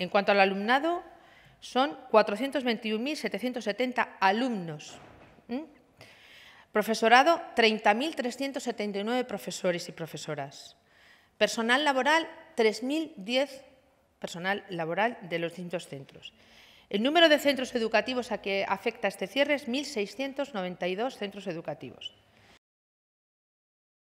En cuanto al alumnado, son 421.770 alumnos. Profesorado, 30.379 profesores y profesoras. Personal laboral, 3.010 personal laboral de los distintos centros. El número de centros educativos a que afecta este cierre es 1.692 centros educativos.